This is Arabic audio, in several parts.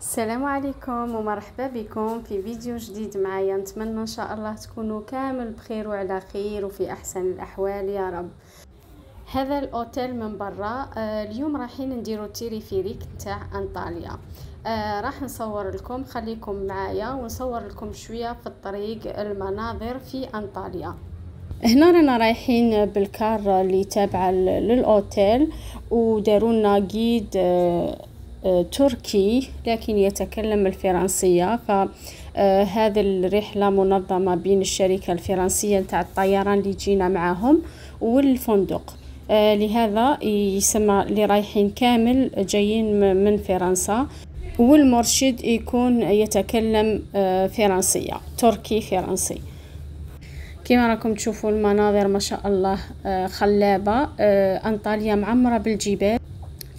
السلام عليكم ومرحبا بكم في فيديو جديد معايا نتمنى ان شاء الله تكونوا كامل بخير وعلى خير وفي احسن الاحوال يا رب هذا الاوتيل من برا آه، اليوم رايحين نديرو تيريفيريك تاع انطاليا آه، راح نصور لكم خليكم معايا ونصور لكم شويه في الطريق المناظر في انطاليا هنا رانا رايحين بالكار اللي تابعه للاوتيل وداروا لنا جيد آه تركي لكن يتكلم الفرنسية فهذه آه، الرحلة منظمة بين الشركة الفرنسية تاع الطيران اللي جينا معاهم والفندق آه، لهذا يسمى اللي رايحين كامل جايين من فرنسا والمرشد يكون يتكلم آه، فرنسية تركي فرنسي كما راكم تشوفوا المناظر ما شاء الله خلابة أنطاليا معمرة بالجبال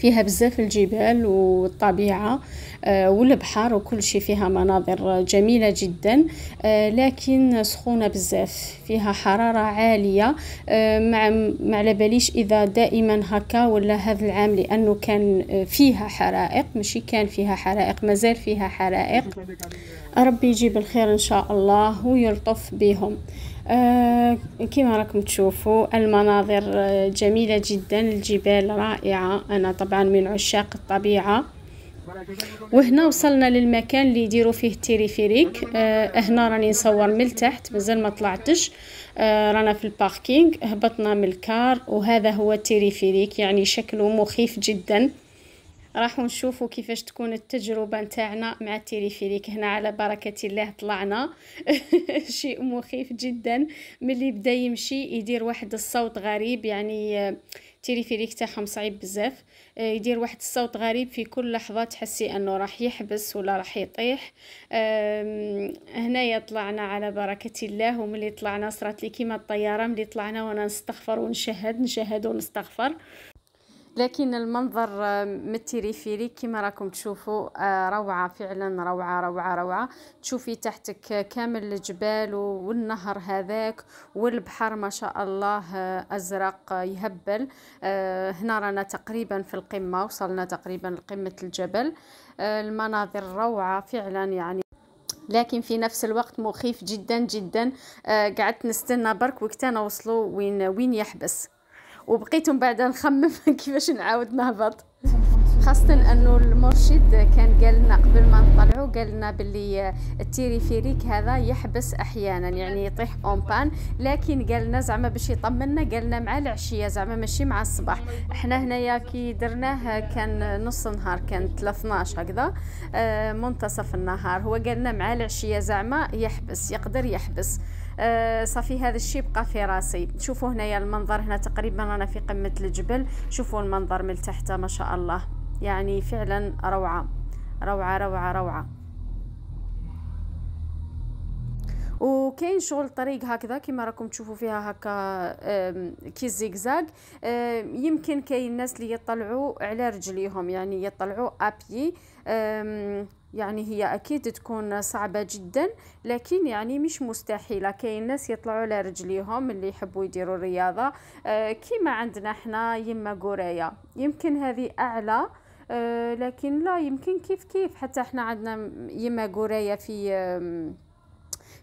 فيها بزاف الجبال والطبيعة آه، والبحر وكل شيء فيها مناظر جميلة جدا آه، لكن سخونة بزاف فيها حرارة عالية آه، مع على باليش اذا دائما هكا ولا هذا العام لانه كان فيها حرائق ماشي كان فيها حرائق مازال فيها حرائق ربي يجيب الخير ان شاء الله ويلطف بهم آه، كما راكم تشوفوا المناظر آه، جميلة جدا الجبال رائعة أنا طبعا من عشاق الطبيعة وهنا وصلنا للمكان اللي يديروا فيه التيريفيريك أه هنا راني نصور من التحت مازال ما طلعتش أه رانا في الباركينغ هبطنا من الكار وهذا هو التيريفيريك يعني شكله مخيف جدا راح نشوفوا كيفاش تكون التجربه نتاعنا مع التيليفيريك هنا على بركه الله طلعنا شيء مخيف جدا ملي بدا يمشي يدير واحد الصوت غريب يعني التيليفيريك تاعهم صعيب بزاف آه، يدير واحد الصوت غريب في كل لحظه تحسي انه راح يحبس ولا راح يطيح هنايا طلعنا على بركه الله وملي طلعنا صرات لي كيما الطياره ملي طلعنا وانا نستغفر ونشهد نشهد ونستغفر لكن المنظر آه، من التيريفيري كما راكم تشوفوا آه، روعه فعلا روعه روعه روعه تشوفي تحتك كامل الجبال والنهر هذاك والبحر ما شاء الله آه، ازرق يهبل هنا رانا تقريبا في القمه وصلنا تقريبا لقمه الجبل المناظر روعه فعلا يعني لكن في نفس الوقت مخيف جدا جدا قعدت نستنى برك وقت انا وصلوا وين وين يحبس من بعد نخمم كيفاش نعاود نهبط خاصة انه المرشد كان قال لنا قبل ما نطلعوا قال لنا باللي التيريفيريك هذا يحبس احيانا يعني يطيح اون بان لكن قال لنا زعما باش يطمنا قال لنا مع العشية زعما ماشي مع الصباح احنا هنايا كي درناه كان نص نهار كان 12 هكذا آه، منتصف النهار هو قال لنا مع العشية زعما يحبس يقدر يحبس آه صافي هذا الشيء بقى في راسي شوفوا هنايا المنظر هنا تقريبا رانا في قمه الجبل شوفوا المنظر من تحت ما شاء الله يعني فعلا روعة روعة روعة روعة وكاين شغل طريق هكذا كما راكم تشوفوا فيها هكا كي زيكزاك يمكن كاين الناس اللي يطلعوا على رجليهم يعني يطلعوا ابي يعني هي اكيد تكون صعبه جدا لكن يعني مش مستحيله كاين ناس يطلعوا على رجليهم اللي يحبوا يديروا الرياضه آه، كما عندنا حنا يما قريه يمكن هذه اعلى آه، لكن لا يمكن كيف كيف حتى احنا عندنا يما قرايه في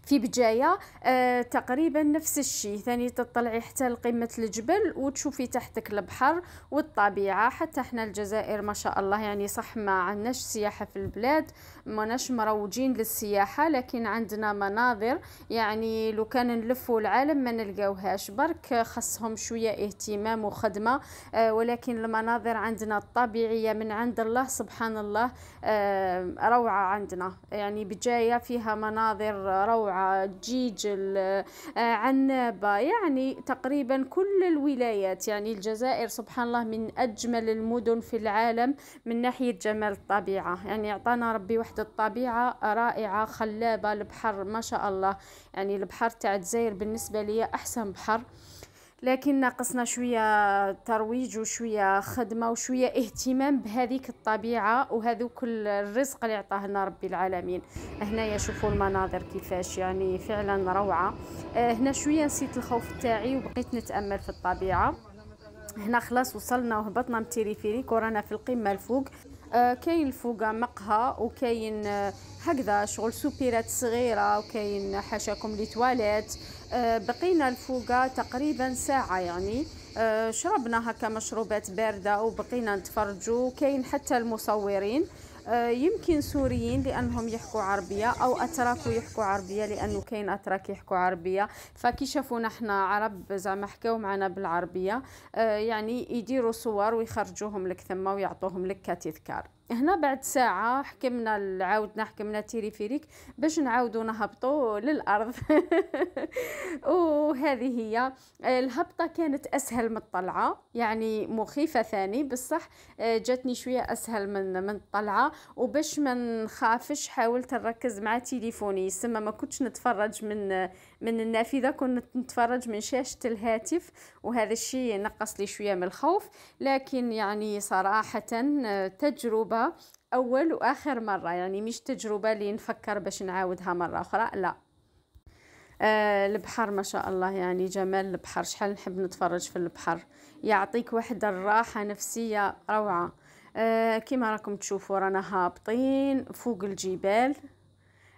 في بجايه آه تقريبا نفس الشيء ثاني تطلعي حتى لقمه الجبل وتشوفي تحتك البحر والطبيعه حتى احنا الجزائر ما شاء الله يعني صح ما عندناش سياحه في البلاد ماناش مروجين للسياحه لكن عندنا مناظر يعني لو كان نلفوا العالم ما نلقاوهاش برك خصهم شويه اهتمام وخدمه آه ولكن المناظر عندنا الطبيعيه من عند الله سبحان الله آه روعه عندنا يعني بجايه فيها مناظر روعه القرعة جيجل آه، عنابة يعني تقريبا كل الولايات يعني الجزائر سبحان الله من أجمل المدن في العالم من ناحية جمال الطبيعة يعني أعطانا ربي وحدة الطبيعة رائعة خلابة البحر ما شاء الله يعني البحر تاع الجزائر بالنسبة لي أحسن بحر لكن ناقصنا شويه ترويج وشويه خدمه وشويه اهتمام بهذيك الطبيعه كل الرزق اللي عطاه لنا ربي العالمين هنايا شوفوا المناظر كيفاش يعني فعلا روعه آه، هنا شويه نسيت الخوف تاعي وبقيت نتامل في الطبيعه هنا خلاص وصلنا وهبطنا من التيريفيريك ورانا في القمه الفوق آه، كاين فوق مقهى وكاين آه، هكذا شغل سوبيرات صغيره وكاين حاشاكم لي تواليت آه، بقينا الفوقه تقريبا ساعه يعني شربنا هكا مشروبات بارده وبقينا نتفرجوا كاين حتى المصورين آه، يمكن سوريين لانهم يحكوا عربيه او اتراك يحكوا عربيه لانه كاين اتراك يحكوا عربيه فكي شافونا حنا عرب زعما حكاو معنا بالعربيه آه، يعني يديروا صور ويخرجوهم لك ثم ويعطوهم لك كتذكار هنا بعد ساعه حكمنا عاودنا حكمنا فيريك باش نعاودو نهبطو للارض وهذه هي الهبطه كانت اسهل من الطلعه يعني مخيفه ثاني بصح آه، جاتني شويه اسهل من من الطلعه وباش ما نخافش حاولت نركز مع تليفوني سما ما كنتش نتفرج من من النافذة كنت نتفرج من شاشة الهاتف وهذا الشيء نقص لي شوية من الخوف لكن يعني صراحة تجربة أول وآخر مرة يعني مش تجربة اللي نفكر باش نعاودها مرة أخرى لا آه البحر ما شاء الله يعني جمال البحر شحال نحب نتفرج في البحر يعطيك واحد الراحة نفسية روعة آه كما راكم تشوفوا رانا هابطين فوق الجبال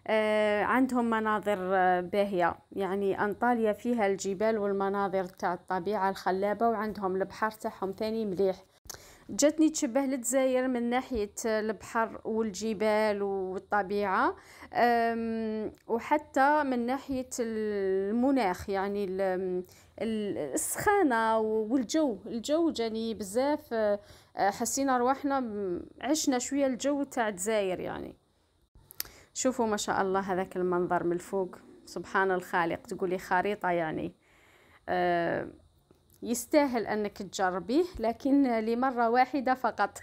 آه، عندهم مناظر آه، باهية يعني أنطاليا فيها الجبال والمناظر تاع الطبيعة الخلابة وعندهم البحر تاعهم ثاني مليح جاتني تشبه لتزاير من ناحية آه، البحر والجبال والطبيعة وحتى من ناحية المناخ يعني السخانة والجو الجو جاني بزاف حسينا رواحنا عشنا شوية الجو تاع تزاير يعني شوفوا ما شاء الله هذاك المنظر من الفوق سبحان الخالق تقولي خريطة يعني آه، يستاهل انك تجربيه لكن لمره واحده فقط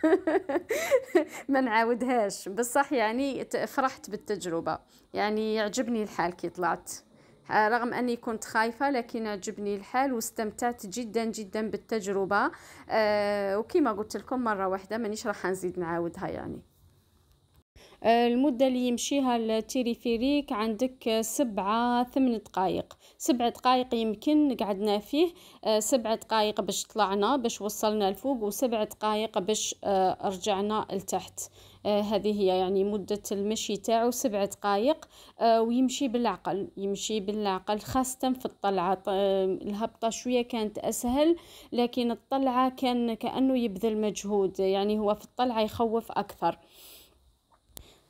ما نعاودهاش بصح يعني فرحت بالتجربه يعني يعجبني الحال كي طلعت آه، رغم اني كنت خايفه لكن عجبني الحال واستمتعت جدا جدا بالتجربه أه وكما قلت لكم مره واحده مانيش راح نزيد نعاودها يعني آه، المدة اللي يمشيها التيريفيريك عندك سبعة ثمن دقايق سبع دقايق يمكن قعدنا فيه آه، سبع دقايق باش طلعنا باش وصلنا لفوق وسبع دقايق باش آه، رجعنا لتحت هذه هي يعني مدة المشي تاعو سبع دقايق ويمشي بالعقل يمشي بالعقل خاصة في الطلعة الهبطة شوية كانت أسهل لكن الطلعة كان كأنه يبذل مجهود يعني هو في الطلعة يخوف أكثر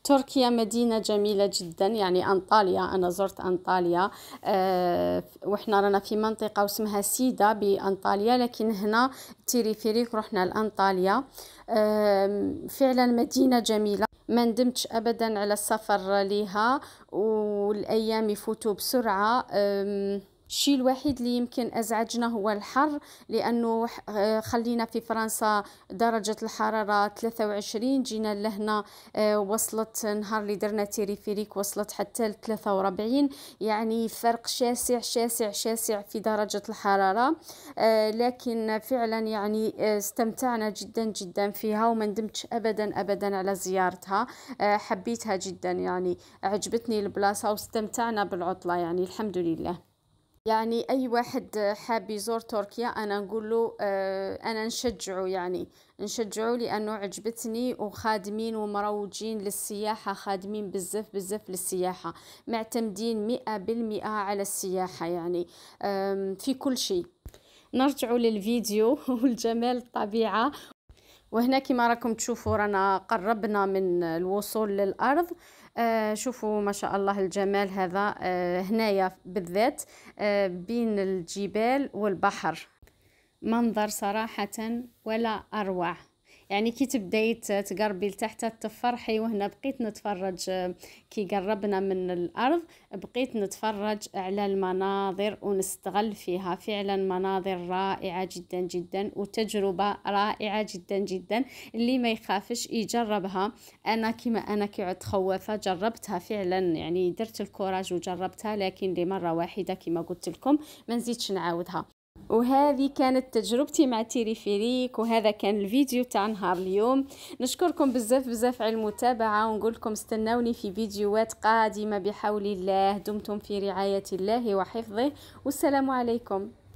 تركيا مدينة جميلة جدا يعني أنطاليا أنا زرت أنطاليا آه، وإحنا رانا في منطقة اسمها سيدا بأنطاليا لكن هنا تيريفيريك رحنا لأنطاليا فعلا مدينة جميلة ما ندمتش أبدا على السفر ليها والأيام يفوتوا بسرعة أه الشيء الوحيد اللي يمكن ازعجنا هو الحر لانه آه، خلينا في فرنسا درجه الحراره 23 جينا لهنا آه، وصلت نهار اللي درنا تيريفيريك وصلت حتى ل 43 يعني فرق شاسع شاسع شاسع في درجه الحراره آه، لكن فعلا يعني استمتعنا جدا جدا فيها وما ندمتش ابدا ابدا على زيارتها حبيتها جدا يعني عجبتني البلاصه واستمتعنا بالعطله يعني الحمد لله يعني أي واحد حاب يزور تركيا أنا نقول له آه، أنا نشجعه يعني نشجعه لأنه عجبتني وخادمين ومروجين للسياحة خادمين بزاف بزاف للسياحة معتمدين مئة بالمئة على السياحة يعني في كل شيء نرجع للفيديو والجمال الطبيعة وهنا كما راكم تشوفوا رانا قربنا من الوصول للأرض آه، شوفوا ما شاء الله الجمال هذا آه، هنايا بالذات آه، بين الجبال والبحر منظر صراحة ولا أروع يعني كي تبداي تقربي لتحت تفرحي وهنا بقيت نتفرج آه، كي قربنا من الارض بقيت نتفرج على المناظر ونستغل فيها فعلا مناظر رائعه جدا جدا وتجربه رائعه جدا جدا اللي ما يخافش يجربها انا كما انا كي عدت خوفه جربتها فعلا يعني درت الكوراج وجربتها لكن لمره واحده كما قلت لكم ما نزيدش نعاودها وهذه كانت تجربتي مع التيريفيريك وهذا كان الفيديو تاع نهار اليوم نشكركم بزاف بزاف على المتابعه ونقول لكم استناوني في فيديوهات قادمه بحول الله دمتم في رعايه الله وحفظه والسلام عليكم